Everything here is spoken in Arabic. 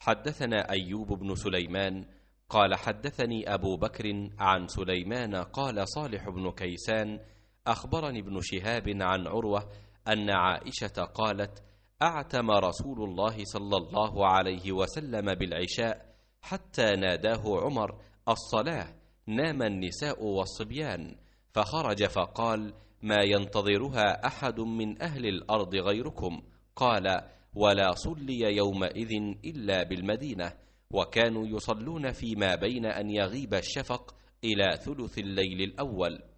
حدثنا أيوب بن سليمان قال حدثني أبو بكر عن سليمان قال صالح بن كيسان أخبرني ابن شهاب عن عروة أن عائشة قالت أعتم رسول الله صلى الله عليه وسلم بالعشاء حتى ناداه عمر الصلاة نام النساء والصبيان فخرج فقال ما ينتظرها أحد من أهل الأرض غيركم قال ولا صلي يومئذ إلا بالمدينة وكانوا يصلون فيما بين أن يغيب الشفق إلى ثلث الليل الأول